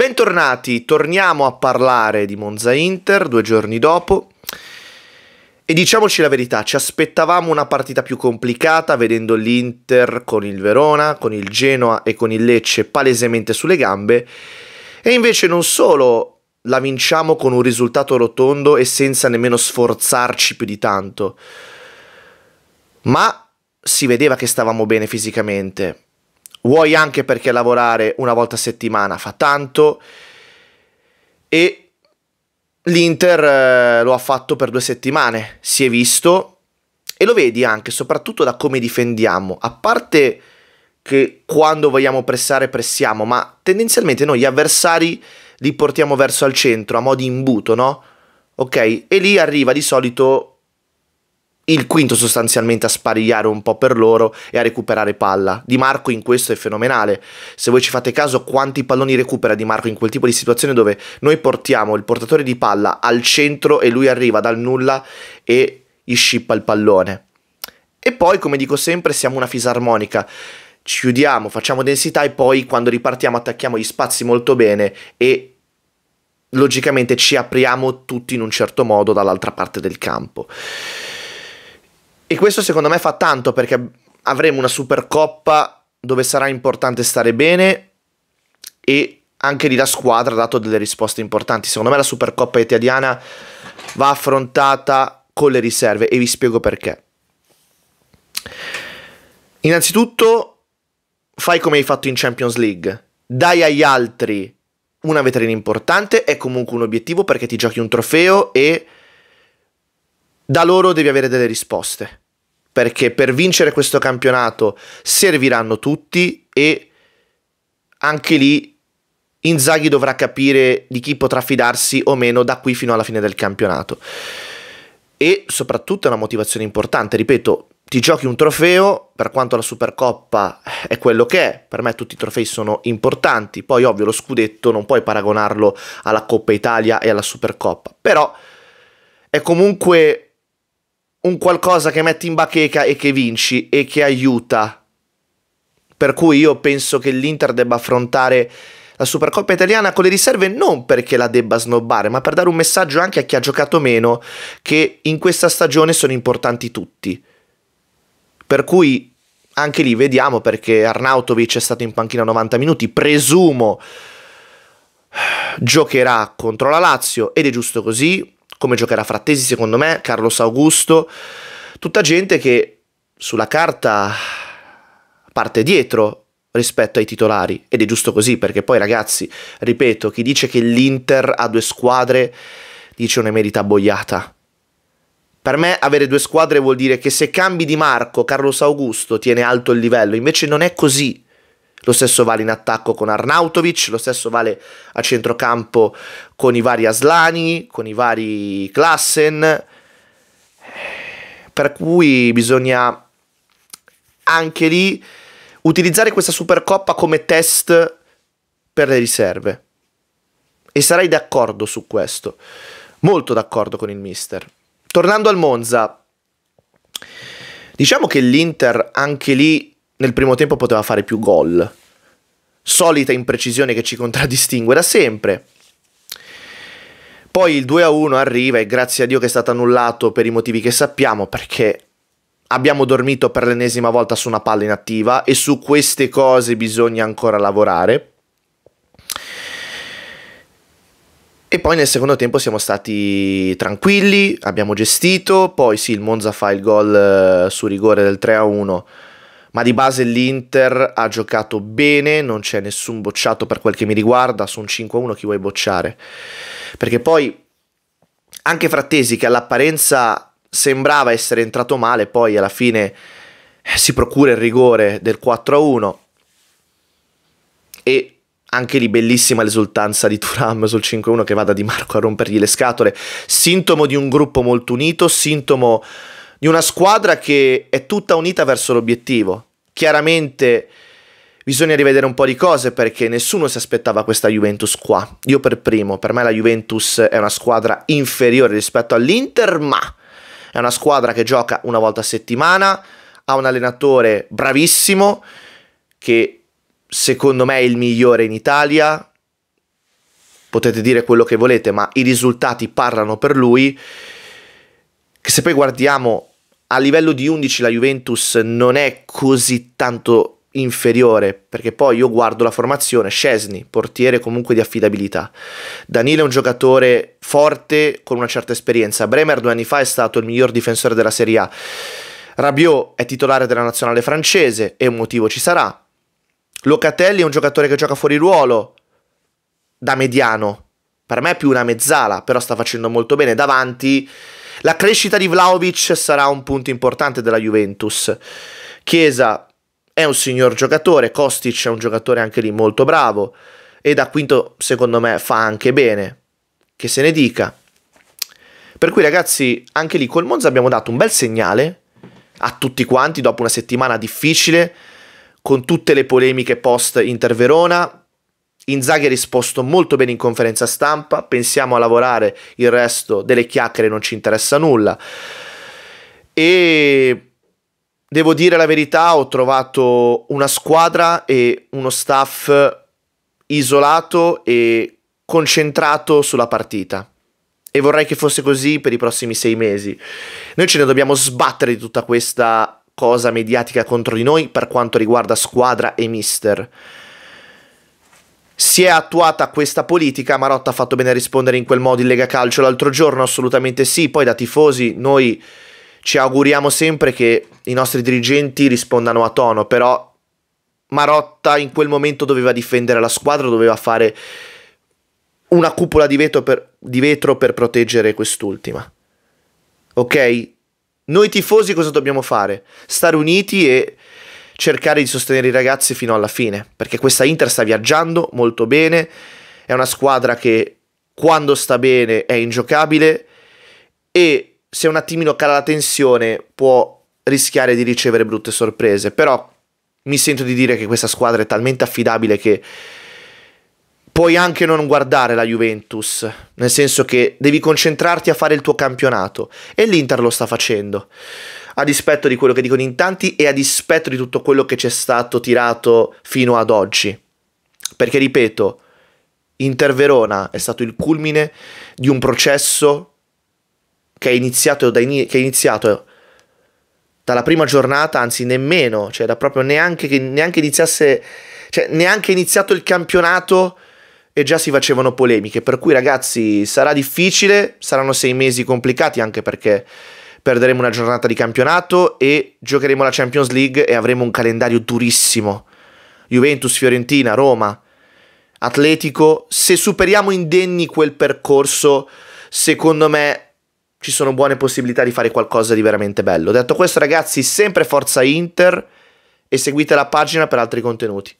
Bentornati, torniamo a parlare di Monza Inter due giorni dopo. E diciamoci la verità, ci aspettavamo una partita più complicata vedendo l'Inter con il Verona, con il Genoa e con il Lecce palesemente sulle gambe. E invece non solo la vinciamo con un risultato rotondo e senza nemmeno sforzarci più di tanto, ma si vedeva che stavamo bene fisicamente vuoi anche perché lavorare una volta a settimana fa tanto e l'Inter eh, lo ha fatto per due settimane, si è visto e lo vedi anche soprattutto da come difendiamo, a parte che quando vogliamo pressare pressiamo, ma tendenzialmente noi gli avversari li portiamo verso il centro a mo' di imbuto, no? Ok? E lì arriva di solito il quinto sostanzialmente a sparigliare un po' per loro e a recuperare palla. Di Marco in questo è fenomenale. Se voi ci fate caso quanti palloni recupera Di Marco in quel tipo di situazione dove noi portiamo il portatore di palla al centro e lui arriva dal nulla e gli scippa il pallone. E poi, come dico sempre, siamo una fisarmonica. Ci chiudiamo, facciamo densità e poi quando ripartiamo attacchiamo gli spazi molto bene e logicamente ci apriamo tutti in un certo modo dall'altra parte del campo. E questo secondo me fa tanto perché avremo una Supercoppa dove sarà importante stare bene e anche lì la squadra ha dato delle risposte importanti. Secondo me la Supercoppa italiana va affrontata con le riserve e vi spiego perché. Innanzitutto fai come hai fatto in Champions League, dai agli altri una vetrina importante, è comunque un obiettivo perché ti giochi un trofeo e da loro devi avere delle risposte perché per vincere questo campionato serviranno tutti e anche lì Inzaghi dovrà capire di chi potrà fidarsi o meno da qui fino alla fine del campionato. E soprattutto è una motivazione importante, ripeto, ti giochi un trofeo, per quanto la Supercoppa è quello che è, per me tutti i trofei sono importanti, poi ovvio lo scudetto non puoi paragonarlo alla Coppa Italia e alla Supercoppa, però è comunque un qualcosa che metti in bacheca e che vinci e che aiuta. Per cui io penso che l'Inter debba affrontare la Supercoppa italiana con le riserve non perché la debba snobbare, ma per dare un messaggio anche a chi ha giocato meno che in questa stagione sono importanti tutti. Per cui anche lì vediamo perché Arnautovic è stato in panchina 90 minuti, presumo giocherà contro la Lazio ed è giusto così, come giocherà Frattesi secondo me, Carlos Augusto, tutta gente che sulla carta parte dietro rispetto ai titolari ed è giusto così perché poi ragazzi, ripeto, chi dice che l'Inter ha due squadre dice un'emerita boiata. Per me avere due squadre vuol dire che se cambi di Marco, Carlos Augusto tiene alto il livello, invece non è così. Lo stesso vale in attacco con Arnautovic, lo stesso vale a centrocampo con i vari Aslani, con i vari Klassen. Per cui bisogna anche lì utilizzare questa Supercoppa come test per le riserve. E sarei d'accordo su questo. Molto d'accordo con il mister. Tornando al Monza, diciamo che l'Inter anche lì nel primo tempo poteva fare più gol. Solita imprecisione che ci contraddistingue da sempre. Poi il 2-1 arriva e grazie a Dio che è stato annullato per i motivi che sappiamo perché abbiamo dormito per l'ennesima volta su una palla inattiva e su queste cose bisogna ancora lavorare. E poi nel secondo tempo siamo stati tranquilli, abbiamo gestito, poi sì il Monza fa il gol eh, su rigore del 3-1 ma di base l'Inter ha giocato bene, non c'è nessun bocciato per quel che mi riguarda, su un 5-1 chi vuoi bocciare? Perché poi anche Frattesi che all'apparenza sembrava essere entrato male, poi alla fine eh, si procura il rigore del 4-1 e anche lì bellissima l'esultanza di Turam sul 5-1 che vada Di Marco a rompergli le scatole, sintomo di un gruppo molto unito, sintomo di una squadra che è tutta unita verso l'obiettivo. Chiaramente bisogna rivedere un po' di cose perché nessuno si aspettava questa Juventus qua. Io per primo, per me la Juventus è una squadra inferiore rispetto all'Inter, ma è una squadra che gioca una volta a settimana, ha un allenatore bravissimo che secondo me è il migliore in Italia. Potete dire quello che volete, ma i risultati parlano per lui. Che se poi guardiamo a livello di 11 la Juventus non è così tanto inferiore, perché poi io guardo la formazione, Scesni, portiere comunque di affidabilità. Danile è un giocatore forte con una certa esperienza. Bremer due anni fa è stato il miglior difensore della Serie A. Rabiot è titolare della nazionale francese e un motivo ci sarà. Locatelli è un giocatore che gioca fuori ruolo da mediano. Per me è più una mezzala, però sta facendo molto bene davanti la crescita di Vlaovic sarà un punto importante della Juventus. Chiesa è un signor giocatore, Kostic è un giocatore anche lì molto bravo e da quinto secondo me fa anche bene, che se ne dica. Per cui ragazzi, anche lì col Monza abbiamo dato un bel segnale a tutti quanti dopo una settimana difficile, con tutte le polemiche post Inter Verona, Inzaghi ha risposto molto bene in conferenza stampa, pensiamo a lavorare, il resto delle chiacchiere non ci interessa nulla. E devo dire la verità, ho trovato una squadra e uno staff isolato e concentrato sulla partita. E vorrei che fosse così per i prossimi sei mesi. Noi ce ne dobbiamo sbattere di tutta questa cosa mediatica contro di noi per quanto riguarda squadra e mister. Si è attuata questa politica, Marotta ha fatto bene a rispondere in quel modo in Lega Calcio l'altro giorno, assolutamente sì, poi da tifosi noi ci auguriamo sempre che i nostri dirigenti rispondano a tono, però Marotta in quel momento doveva difendere la squadra, doveva fare una cupola di vetro per, di vetro per proteggere quest'ultima. Ok? Noi tifosi cosa dobbiamo fare? Stare uniti e cercare di sostenere i ragazzi fino alla fine, perché questa Inter sta viaggiando molto bene, è una squadra che quando sta bene è ingiocabile e se un attimino cala la tensione può rischiare di ricevere brutte sorprese, però mi sento di dire che questa squadra è talmente affidabile che puoi anche non guardare la Juventus, nel senso che devi concentrarti a fare il tuo campionato e l'Inter lo sta facendo a dispetto di quello che dicono in tanti e a dispetto di tutto quello che c'è stato tirato fino ad oggi. Perché, ripeto, Inter Verona è stato il culmine di un processo che è iniziato, da in- che è iniziato dalla prima giornata, anzi nemmeno, cioè da proprio neanche che neanche iniziasse, cioè neanche iniziato il campionato e già si facevano polemiche. Per cui, ragazzi, sarà difficile, saranno sei mesi complicati anche perché perderemo una giornata di campionato e giocheremo la Champions League e avremo un calendario durissimo. Juventus, Fiorentina, Roma, Atletico, se superiamo indenni quel percorso, secondo me ci sono buone possibilità di fare qualcosa di veramente bello. Detto questo ragazzi, sempre forza Inter e seguite la pagina per altri contenuti.